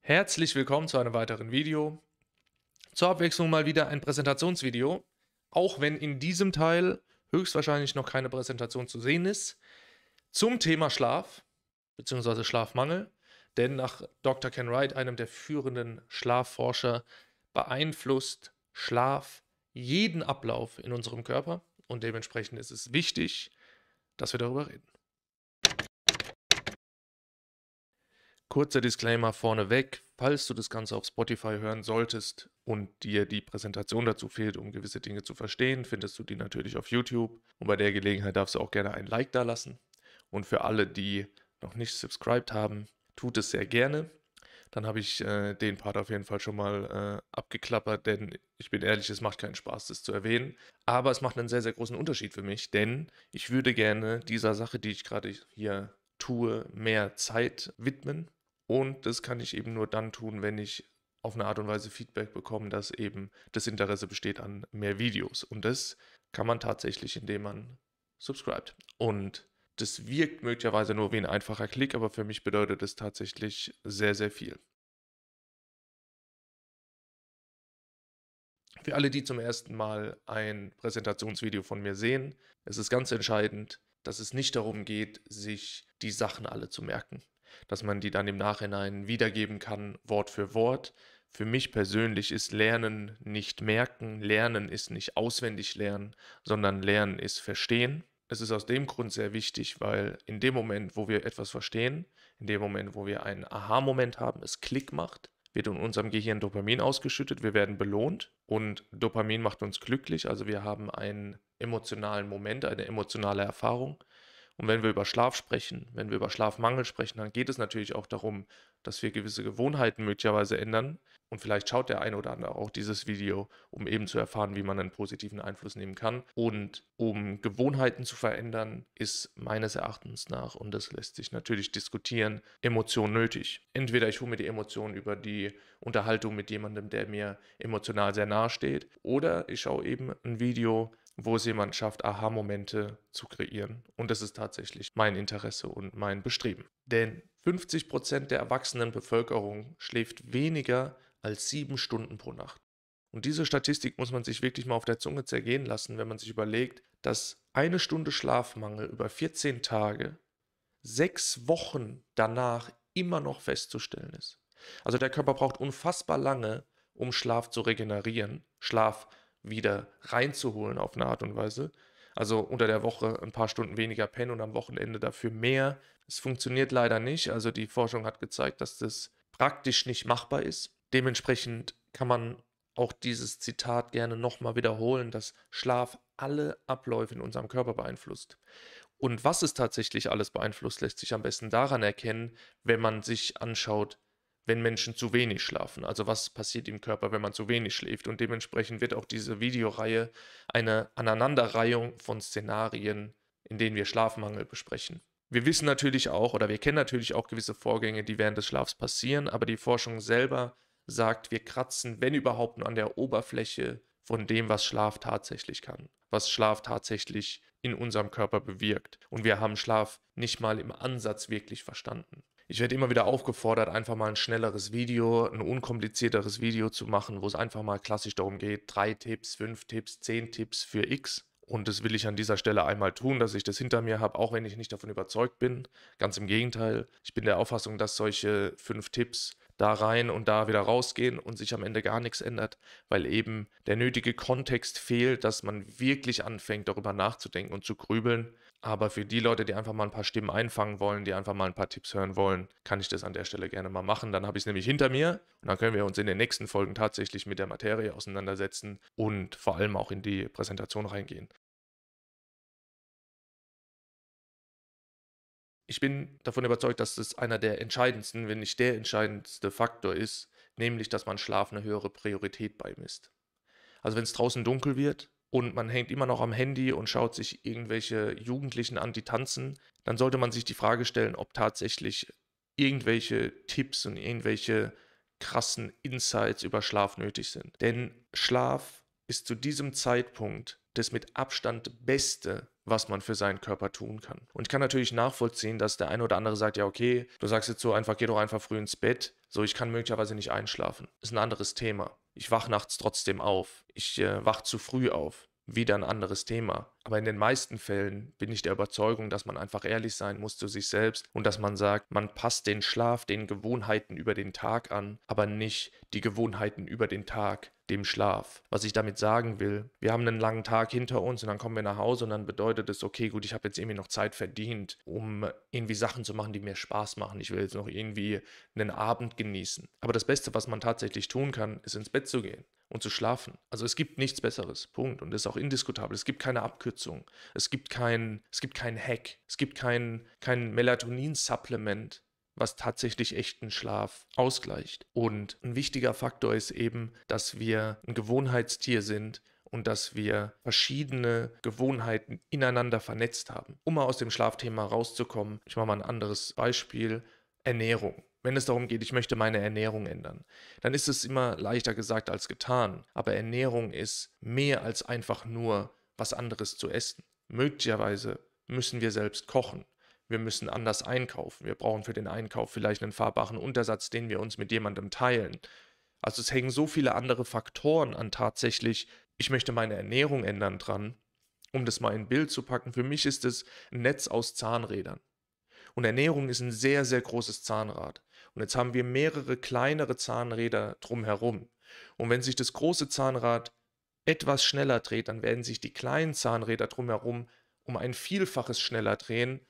Herzlich willkommen zu einem weiteren Video. Zur Abwechslung mal wieder ein Präsentationsvideo, auch wenn in diesem Teil höchstwahrscheinlich noch keine Präsentation zu sehen ist, zum Thema Schlaf bzw. Schlafmangel, denn nach Dr. Ken Wright, einem der führenden Schlafforscher, beeinflusst Schlaf jeden Ablauf in unserem Körper und dementsprechend ist es wichtig, dass wir darüber reden. Kurzer Disclaimer vorneweg, falls du das Ganze auf Spotify hören solltest und dir die Präsentation dazu fehlt, um gewisse Dinge zu verstehen, findest du die natürlich auf YouTube. Und bei der Gelegenheit darfst du auch gerne ein Like da lassen. Und für alle, die noch nicht subscribed haben, tut es sehr gerne. Dann habe ich äh, den Part auf jeden Fall schon mal äh, abgeklappert, denn ich bin ehrlich, es macht keinen Spaß, das zu erwähnen. Aber es macht einen sehr, sehr großen Unterschied für mich, denn ich würde gerne dieser Sache, die ich gerade hier tue, mehr Zeit widmen und das kann ich eben nur dann tun, wenn ich auf eine Art und Weise Feedback bekomme, dass eben das Interesse besteht an mehr Videos. Und das kann man tatsächlich, indem man subscribt. Und das wirkt möglicherweise nur wie ein einfacher Klick, aber für mich bedeutet es tatsächlich sehr, sehr viel. Für alle, die zum ersten Mal ein Präsentationsvideo von mir sehen, es ist ganz entscheidend, dass es nicht darum geht, sich die Sachen alle zu merken dass man die dann im Nachhinein wiedergeben kann, Wort für Wort. Für mich persönlich ist Lernen nicht merken, Lernen ist nicht auswendig lernen, sondern Lernen ist verstehen. Es ist aus dem Grund sehr wichtig, weil in dem Moment, wo wir etwas verstehen, in dem Moment, wo wir einen Aha-Moment haben, es Klick macht, wird in unserem Gehirn Dopamin ausgeschüttet, wir werden belohnt und Dopamin macht uns glücklich, also wir haben einen emotionalen Moment, eine emotionale Erfahrung und wenn wir über Schlaf sprechen, wenn wir über Schlafmangel sprechen, dann geht es natürlich auch darum, dass wir gewisse Gewohnheiten möglicherweise ändern. Und vielleicht schaut der eine oder andere auch dieses Video, um eben zu erfahren, wie man einen positiven Einfluss nehmen kann. Und um Gewohnheiten zu verändern, ist meines Erachtens nach, und das lässt sich natürlich diskutieren, Emotion nötig. Entweder ich hole mir die Emotion über die Unterhaltung mit jemandem, der mir emotional sehr nahe steht, oder ich schaue eben ein Video, wo es jemand schafft, Aha-Momente zu kreieren. Und das ist tatsächlich mein Interesse und mein Bestreben. Denn 50% Prozent der erwachsenen Bevölkerung schläft weniger als sieben Stunden pro Nacht. Und diese Statistik muss man sich wirklich mal auf der Zunge zergehen lassen, wenn man sich überlegt, dass eine Stunde Schlafmangel über 14 Tage, sechs Wochen danach immer noch festzustellen ist. Also der Körper braucht unfassbar lange, um Schlaf zu regenerieren. Schlaf wieder reinzuholen auf eine Art und Weise. Also unter der Woche ein paar Stunden weniger pennen und am Wochenende dafür mehr. Es funktioniert leider nicht. Also die Forschung hat gezeigt, dass das praktisch nicht machbar ist. Dementsprechend kann man auch dieses Zitat gerne nochmal wiederholen, dass Schlaf alle Abläufe in unserem Körper beeinflusst. Und was es tatsächlich alles beeinflusst, lässt sich am besten daran erkennen, wenn man sich anschaut, wenn Menschen zu wenig schlafen. Also was passiert im Körper, wenn man zu wenig schläft? Und dementsprechend wird auch diese Videoreihe eine Aneinanderreihung von Szenarien, in denen wir Schlafmangel besprechen. Wir wissen natürlich auch oder wir kennen natürlich auch gewisse Vorgänge, die während des Schlafs passieren, aber die Forschung selber sagt, wir kratzen, wenn überhaupt, nur an der Oberfläche von dem, was Schlaf tatsächlich kann, was Schlaf tatsächlich in unserem Körper bewirkt. Und wir haben Schlaf nicht mal im Ansatz wirklich verstanden ich werde immer wieder aufgefordert, einfach mal ein schnelleres Video, ein unkomplizierteres Video zu machen, wo es einfach mal klassisch darum geht, drei Tipps, fünf Tipps, zehn Tipps für X. Und das will ich an dieser Stelle einmal tun, dass ich das hinter mir habe, auch wenn ich nicht davon überzeugt bin. Ganz im Gegenteil, ich bin der Auffassung, dass solche fünf Tipps da rein und da wieder rausgehen und sich am Ende gar nichts ändert, weil eben der nötige Kontext fehlt, dass man wirklich anfängt, darüber nachzudenken und zu grübeln, aber für die Leute, die einfach mal ein paar Stimmen einfangen wollen, die einfach mal ein paar Tipps hören wollen, kann ich das an der Stelle gerne mal machen. Dann habe ich es nämlich hinter mir und dann können wir uns in den nächsten Folgen tatsächlich mit der Materie auseinandersetzen und vor allem auch in die Präsentation reingehen. Ich bin davon überzeugt, dass es einer der entscheidendsten, wenn nicht der entscheidendste Faktor ist, nämlich dass man Schlaf eine höhere Priorität beimisst. Also wenn es draußen dunkel wird, und man hängt immer noch am Handy und schaut sich irgendwelche Jugendlichen an, die tanzen, dann sollte man sich die Frage stellen, ob tatsächlich irgendwelche Tipps und irgendwelche krassen Insights über Schlaf nötig sind. Denn Schlaf ist zu diesem Zeitpunkt das mit Abstand Beste, was man für seinen Körper tun kann. Und ich kann natürlich nachvollziehen, dass der eine oder andere sagt, ja, okay, du sagst jetzt so einfach, geh doch einfach früh ins Bett. So, ich kann möglicherweise nicht einschlafen. Ist ein anderes Thema. Ich wach nachts trotzdem auf. Ich äh, wach zu früh auf. Wieder ein anderes Thema. Aber in den meisten Fällen bin ich der Überzeugung, dass man einfach ehrlich sein muss zu sich selbst und dass man sagt, man passt den Schlaf den Gewohnheiten über den Tag an, aber nicht die Gewohnheiten über den Tag dem Schlaf. Was ich damit sagen will, wir haben einen langen Tag hinter uns und dann kommen wir nach Hause und dann bedeutet es, okay, gut, ich habe jetzt irgendwie noch Zeit verdient, um irgendwie Sachen zu machen, die mir Spaß machen. Ich will jetzt noch irgendwie einen Abend genießen. Aber das Beste, was man tatsächlich tun kann, ist ins Bett zu gehen und zu schlafen. Also es gibt nichts Besseres. Punkt. Und das ist auch indiskutabel. Es gibt keine Abkürzung. Unterstützung. Es gibt kein, es gibt kein Hack, es gibt kein, kein Melatonin-Supplement, was tatsächlich echten Schlaf ausgleicht. Und ein wichtiger Faktor ist eben, dass wir ein Gewohnheitstier sind und dass wir verschiedene Gewohnheiten ineinander vernetzt haben. Um mal aus dem Schlafthema rauszukommen, ich mache mal ein anderes Beispiel. Ernährung. Wenn es darum geht, ich möchte meine Ernährung ändern, dann ist es immer leichter gesagt als getan. Aber Ernährung ist mehr als einfach nur was anderes zu essen. Möglicherweise müssen wir selbst kochen. Wir müssen anders einkaufen. Wir brauchen für den Einkauf vielleicht einen fahrbaren Untersatz, den wir uns mit jemandem teilen. Also es hängen so viele andere Faktoren an tatsächlich, ich möchte meine Ernährung ändern dran, um das mal in Bild zu packen. Für mich ist es ein Netz aus Zahnrädern. Und Ernährung ist ein sehr, sehr großes Zahnrad. Und jetzt haben wir mehrere kleinere Zahnräder drumherum. Und wenn sich das große Zahnrad etwas schneller dreht, dann werden sich die kleinen Zahnräder drumherum um ein Vielfaches schneller drehen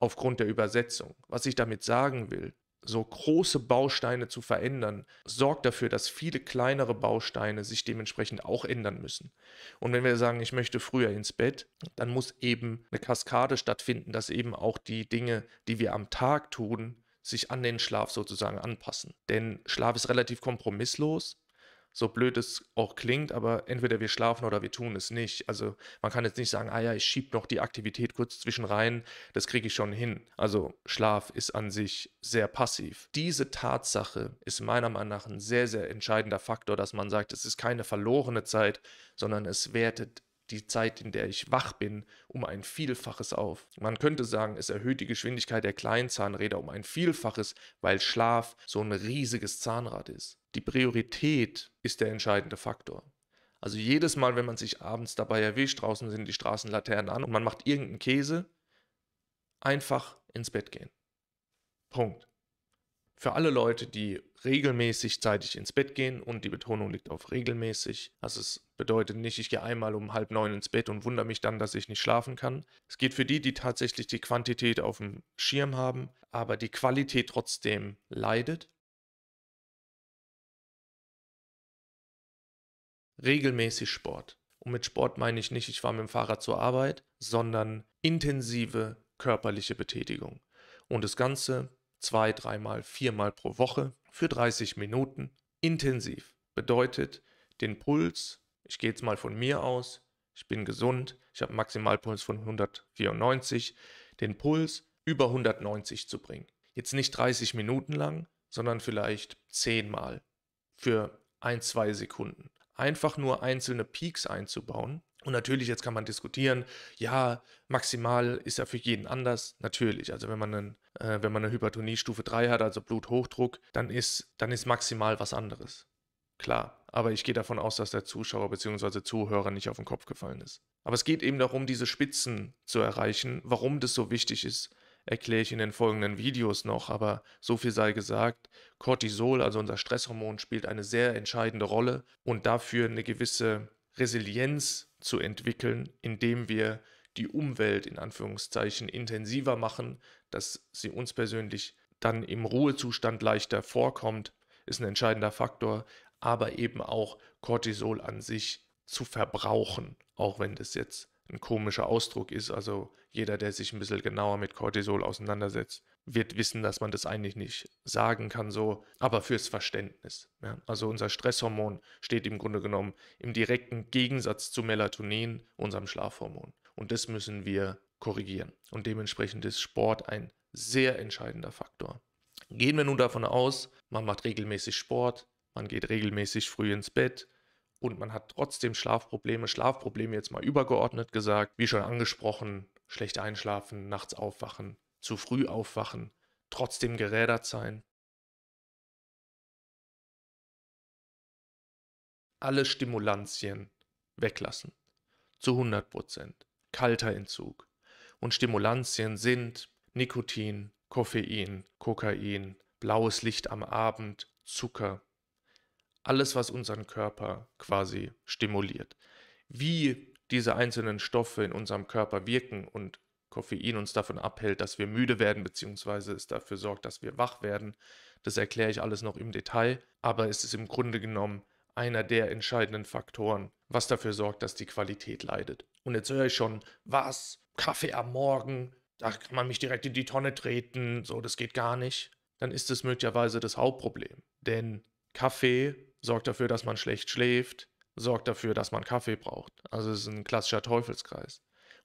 aufgrund der Übersetzung. Was ich damit sagen will, so große Bausteine zu verändern, sorgt dafür, dass viele kleinere Bausteine sich dementsprechend auch ändern müssen. Und wenn wir sagen, ich möchte früher ins Bett, dann muss eben eine Kaskade stattfinden, dass eben auch die Dinge, die wir am Tag tun, sich an den Schlaf sozusagen anpassen. Denn Schlaf ist relativ kompromisslos so blöd es auch klingt, aber entweder wir schlafen oder wir tun es nicht. Also man kann jetzt nicht sagen, ah ja, ich schiebe noch die Aktivität kurz zwischen rein, das kriege ich schon hin. Also Schlaf ist an sich sehr passiv. Diese Tatsache ist meiner Meinung nach ein sehr, sehr entscheidender Faktor, dass man sagt, es ist keine verlorene Zeit, sondern es wertet die Zeit, in der ich wach bin, um ein Vielfaches auf. Man könnte sagen, es erhöht die Geschwindigkeit der kleinen Zahnräder um ein Vielfaches, weil Schlaf so ein riesiges Zahnrad ist. Die Priorität ist der entscheidende Faktor. Also jedes Mal, wenn man sich abends dabei erwischt, draußen sind die Straßenlaternen an und man macht irgendeinen Käse, einfach ins Bett gehen. Punkt. Für alle Leute, die regelmäßig zeitig ins Bett gehen und die Betonung liegt auf regelmäßig. Also es bedeutet nicht, ich gehe einmal um halb neun ins Bett und wundere mich dann, dass ich nicht schlafen kann. Es geht für die, die tatsächlich die Quantität auf dem Schirm haben, aber die Qualität trotzdem leidet. Regelmäßig Sport. Und mit Sport meine ich nicht, ich fahre mit dem Fahrrad zur Arbeit, sondern intensive körperliche Betätigung. Und das Ganze zwei, dreimal, viermal pro Woche für 30 Minuten intensiv. Bedeutet, den Puls, ich gehe jetzt mal von mir aus, ich bin gesund, ich habe Maximalpuls von 194, den Puls über 190 zu bringen. Jetzt nicht 30 Minuten lang, sondern vielleicht zehnmal für ein, zwei Sekunden. Einfach nur einzelne Peaks einzubauen. Und natürlich, jetzt kann man diskutieren, ja, maximal ist ja für jeden anders. Natürlich, also wenn man einen äh, wenn man eine Hypertonie Stufe 3 hat, also Bluthochdruck, dann ist, dann ist maximal was anderes. Klar, aber ich gehe davon aus, dass der Zuschauer bzw. Zuhörer nicht auf den Kopf gefallen ist. Aber es geht eben darum, diese Spitzen zu erreichen. Warum das so wichtig ist, erkläre ich in den folgenden Videos noch, aber so viel sei gesagt, Cortisol, also unser Stresshormon, spielt eine sehr entscheidende Rolle und dafür eine gewisse Resilienz zu entwickeln, indem wir die Umwelt in Anführungszeichen intensiver machen, dass sie uns persönlich dann im Ruhezustand leichter vorkommt, ist ein entscheidender Faktor, aber eben auch Cortisol an sich zu verbrauchen, auch wenn das jetzt ein komischer Ausdruck ist. Also jeder, der sich ein bisschen genauer mit Cortisol auseinandersetzt, wird wissen, dass man das eigentlich nicht sagen kann so, aber fürs Verständnis. Ja? Also unser Stresshormon steht im Grunde genommen im direkten Gegensatz zu Melatonin, unserem Schlafhormon. Und das müssen wir korrigieren. Und dementsprechend ist Sport ein sehr entscheidender Faktor. Gehen wir nun davon aus, man macht regelmäßig Sport, man geht regelmäßig früh ins Bett und man hat trotzdem Schlafprobleme. Schlafprobleme jetzt mal übergeordnet gesagt, wie schon angesprochen, schlecht einschlafen, nachts aufwachen, zu früh aufwachen, trotzdem gerädert sein. Alle Stimulantien weglassen, zu 100 Prozent kalter Entzug. Und Stimulantien sind Nikotin, Koffein, Kokain, blaues Licht am Abend, Zucker. Alles, was unseren Körper quasi stimuliert. Wie diese einzelnen Stoffe in unserem Körper wirken und Koffein uns davon abhält, dass wir müde werden, beziehungsweise es dafür sorgt, dass wir wach werden. Das erkläre ich alles noch im Detail, aber es ist im Grunde genommen einer der entscheidenden Faktoren, was dafür sorgt, dass die Qualität leidet. Und jetzt höre ich schon, was? Kaffee am Morgen? Da kann man mich direkt in die Tonne treten, so, das geht gar nicht. Dann ist es möglicherweise das Hauptproblem. Denn Kaffee sorgt dafür, dass man schlecht schläft, sorgt dafür, dass man Kaffee braucht. Also es ist ein klassischer Teufelskreis.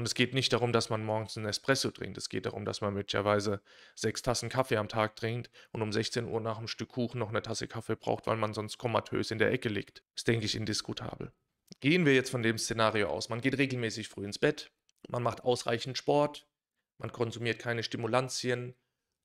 Und es geht nicht darum, dass man morgens einen Espresso trinkt. Es geht darum, dass man möglicherweise sechs Tassen Kaffee am Tag trinkt und um 16 Uhr nach einem Stück Kuchen noch eine Tasse Kaffee braucht, weil man sonst komatös in der Ecke liegt. Das denke ich, indiskutabel. Gehen wir jetzt von dem Szenario aus. Man geht regelmäßig früh ins Bett, man macht ausreichend Sport, man konsumiert keine Stimulantien,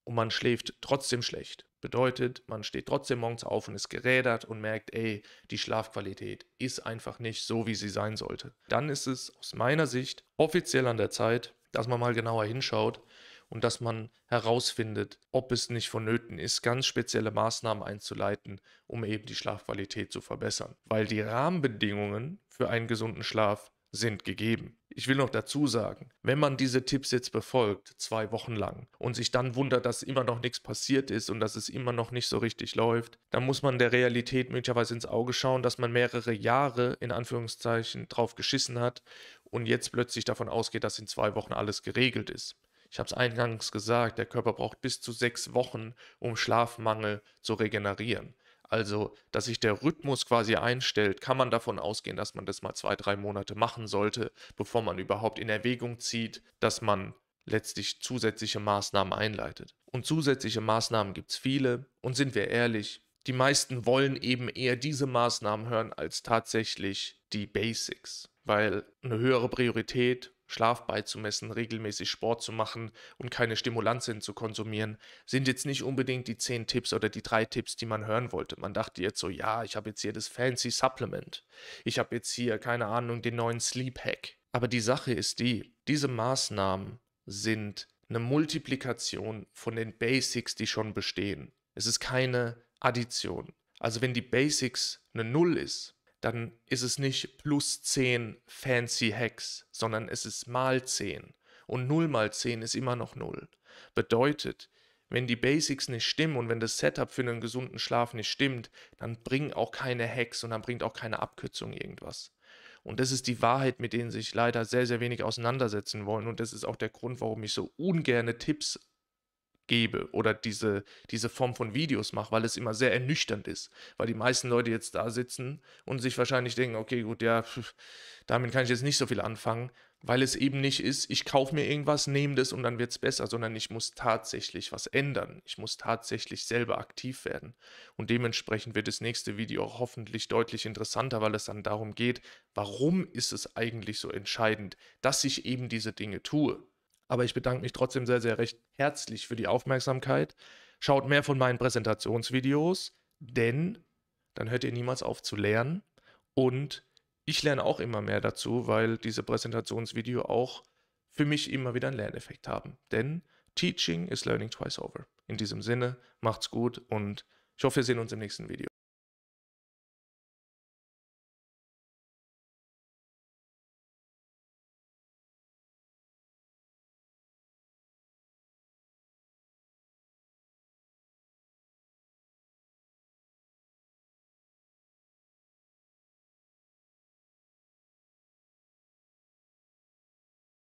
und man schläft trotzdem schlecht. Bedeutet, man steht trotzdem morgens auf und ist gerädert und merkt, ey, die Schlafqualität ist einfach nicht so, wie sie sein sollte. Dann ist es aus meiner Sicht offiziell an der Zeit, dass man mal genauer hinschaut und dass man herausfindet, ob es nicht vonnöten ist, ganz spezielle Maßnahmen einzuleiten, um eben die Schlafqualität zu verbessern. Weil die Rahmenbedingungen für einen gesunden Schlaf sind gegeben. Ich will noch dazu sagen, wenn man diese Tipps jetzt befolgt, zwei Wochen lang, und sich dann wundert, dass immer noch nichts passiert ist und dass es immer noch nicht so richtig läuft, dann muss man der Realität möglicherweise ins Auge schauen, dass man mehrere Jahre in Anführungszeichen drauf geschissen hat und jetzt plötzlich davon ausgeht, dass in zwei Wochen alles geregelt ist. Ich habe es eingangs gesagt, der Körper braucht bis zu sechs Wochen, um Schlafmangel zu regenerieren. Also, dass sich der Rhythmus quasi einstellt, kann man davon ausgehen, dass man das mal zwei, drei Monate machen sollte, bevor man überhaupt in Erwägung zieht, dass man letztlich zusätzliche Maßnahmen einleitet. Und zusätzliche Maßnahmen gibt es viele und sind wir ehrlich, die meisten wollen eben eher diese Maßnahmen hören als tatsächlich die Basics, weil eine höhere Priorität Schlaf beizumessen, regelmäßig Sport zu machen und keine Stimulantien zu konsumieren, sind jetzt nicht unbedingt die zehn Tipps oder die drei Tipps, die man hören wollte. Man dachte jetzt so, ja, ich habe jetzt hier das fancy Supplement. Ich habe jetzt hier, keine Ahnung, den neuen Sleep Hack. Aber die Sache ist die, diese Maßnahmen sind eine Multiplikation von den Basics, die schon bestehen. Es ist keine Addition. Also wenn die Basics eine Null ist, dann ist es nicht plus 10 fancy Hacks, sondern es ist mal 10. Und 0 mal 10 ist immer noch 0. Bedeutet, wenn die Basics nicht stimmen und wenn das Setup für einen gesunden Schlaf nicht stimmt, dann bringen auch keine Hacks und dann bringt auch keine Abkürzung irgendwas. Und das ist die Wahrheit, mit denen sich leider sehr, sehr wenig auseinandersetzen wollen. Und das ist auch der Grund, warum ich so ungerne Tipps gebe oder diese, diese Form von Videos mache, weil es immer sehr ernüchternd ist. Weil die meisten Leute jetzt da sitzen und sich wahrscheinlich denken, okay, gut, ja, pf, damit kann ich jetzt nicht so viel anfangen, weil es eben nicht ist, ich kaufe mir irgendwas, nehme das und dann wird es besser, sondern ich muss tatsächlich was ändern. Ich muss tatsächlich selber aktiv werden. Und dementsprechend wird das nächste Video auch hoffentlich deutlich interessanter, weil es dann darum geht, warum ist es eigentlich so entscheidend, dass ich eben diese Dinge tue. Aber ich bedanke mich trotzdem sehr, sehr recht herzlich für die Aufmerksamkeit. Schaut mehr von meinen Präsentationsvideos, denn dann hört ihr niemals auf zu lernen. Und ich lerne auch immer mehr dazu, weil diese Präsentationsvideo auch für mich immer wieder einen Lerneffekt haben. Denn Teaching is Learning Twice Over. In diesem Sinne, macht's gut und ich hoffe, wir sehen uns im nächsten Video.